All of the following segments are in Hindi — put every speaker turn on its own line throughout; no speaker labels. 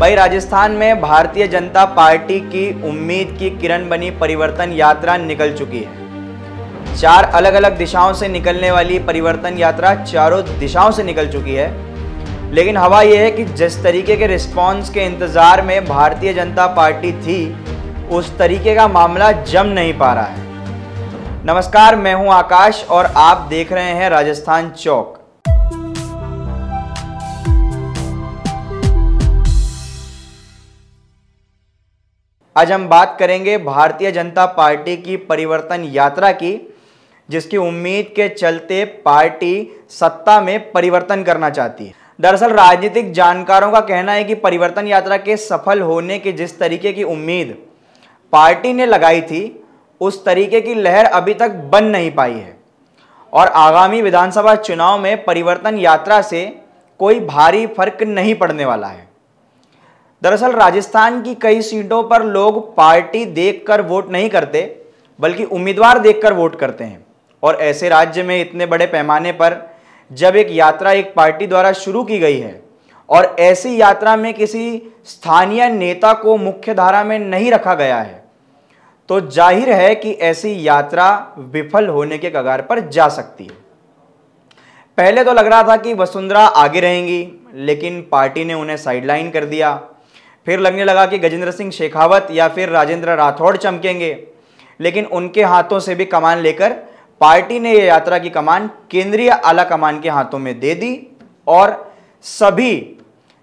भाई राजस्थान में भारतीय जनता पार्टी की उम्मीद की किरण बनी परिवर्तन यात्रा निकल चुकी है चार अलग अलग दिशाओं से निकलने वाली परिवर्तन यात्रा चारों दिशाओं से निकल चुकी है लेकिन हवा यह है कि जिस तरीके के रिस्पॉन्स के इंतज़ार में भारतीय जनता पार्टी थी उस तरीके का मामला जम नहीं पा रहा है नमस्कार मैं हूं आकाश और आप देख रहे हैं राजस्थान चौक आज हम बात करेंगे भारतीय जनता पार्टी की परिवर्तन यात्रा की जिसकी उम्मीद के चलते पार्टी सत्ता में परिवर्तन करना चाहती है दरअसल राजनीतिक जानकारों का कहना है कि परिवर्तन यात्रा के सफल होने के जिस तरीके की उम्मीद पार्टी ने लगाई थी उस तरीके की लहर अभी तक बन नहीं पाई है और आगामी विधानसभा चुनाव में परिवर्तन यात्रा से कोई भारी फर्क नहीं पड़ने वाला है दरअसल राजस्थान की कई सीटों पर लोग पार्टी देखकर वोट नहीं करते बल्कि उम्मीदवार देखकर वोट करते हैं और ऐसे राज्य में इतने बड़े पैमाने पर जब एक यात्रा एक पार्टी द्वारा शुरू की गई है और ऐसी यात्रा में किसी स्थानीय नेता को मुख्य धारा में नहीं रखा गया है तो जाहिर है कि ऐसी यात्रा विफल होने के कगार पर जा सकती है पहले तो लग रहा था कि वसुंधरा आगे रहेंगी लेकिन पार्टी ने उन्हें साइडलाइन कर दिया फिर लगने लगा कि गजेंद्र सिंह शेखावत या फिर राजेंद्र राठौड़ चमकेंगे लेकिन उनके हाथों से भी कमान लेकर पार्टी ने यह यात्रा की कमान केंद्रीय आला कमान के हाथों में दे दी और सभी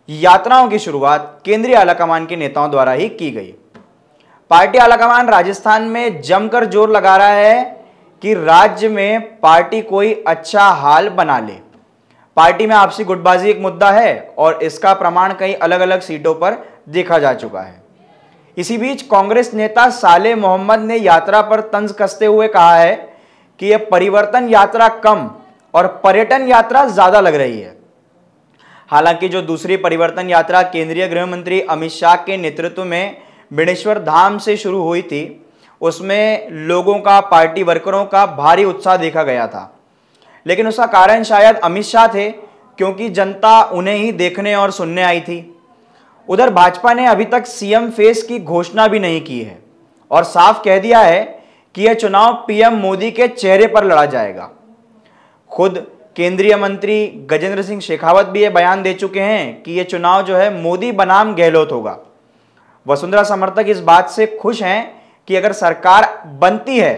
यात्राओं की शुरुआत केंद्रीय आला कमान के नेताओं द्वारा ही की गई पार्टी आला कमान राजस्थान में जमकर जोर लगा रहा है कि राज्य में पार्टी कोई अच्छा हाल बना ले पार्टी में आपसी गुटबाजी एक मुद्दा है और इसका प्रमाण कई अलग अलग सीटों पर देखा जा चुका है इसी बीच कांग्रेस नेता साले मोहम्मद ने यात्रा पर तंज कसते हुए कहा है कि यह परिवर्तन यात्रा कम और पर्यटन यात्रा ज़्यादा लग रही है हालांकि जो दूसरी परिवर्तन यात्रा केंद्रीय गृह मंत्री अमित शाह के नेतृत्व में बिनेश्वर धाम से शुरू हुई थी उसमें लोगों का पार्टी वर्करों का भारी उत्साह देखा गया था लेकिन उसका कारण शायद अमित शाह थे क्योंकि जनता उन्हें ही देखने और सुनने आई थी उधर भाजपा ने अभी तक सीएम फेस की घोषणा भी नहीं की है और साफ कह दिया है कि यह चुनाव पीएम मोदी के चेहरे पर लड़ा जाएगा खुद केंद्रीय मंत्री गजेंद्र सिंह शेखावत भी यह बयान दे चुके हैं कि यह चुनाव जो है मोदी बनाम गहलोत होगा वसुंधरा समर्थक इस बात से खुश हैं कि अगर सरकार बनती है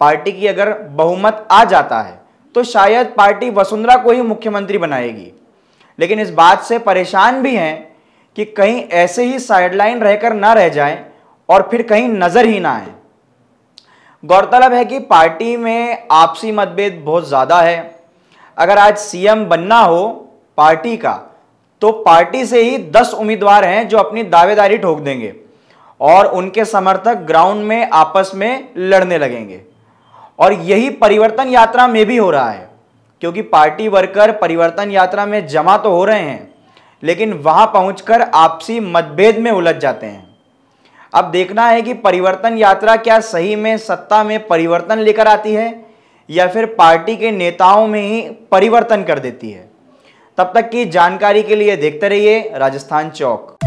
पार्टी की अगर बहुमत आ जाता है तो शायद पार्टी वसुंधरा को ही मुख्यमंत्री बनाएगी लेकिन इस बात से परेशान भी हैं कि कहीं ऐसे ही साइडलाइन रहकर ना रह जाए और फिर कहीं नज़र ही ना आए गौरतलब है कि पार्टी में आपसी मतभेद बहुत ज़्यादा है अगर आज सीएम बनना हो पार्टी का तो पार्टी से ही 10 उम्मीदवार हैं जो अपनी दावेदारी ठोक देंगे और उनके समर्थक ग्राउंड में आपस में लड़ने लगेंगे और यही परिवर्तन यात्रा में भी हो रहा है क्योंकि पार्टी वर्कर परिवर्तन यात्रा में जमा तो हो रहे हैं लेकिन वहाँ पहुँच आपसी मतभेद में उलझ जाते हैं अब देखना है कि परिवर्तन यात्रा क्या सही में सत्ता में परिवर्तन लेकर आती है या फिर पार्टी के नेताओं में ही परिवर्तन कर देती है तब तक की जानकारी के लिए देखते रहिए राजस्थान चौक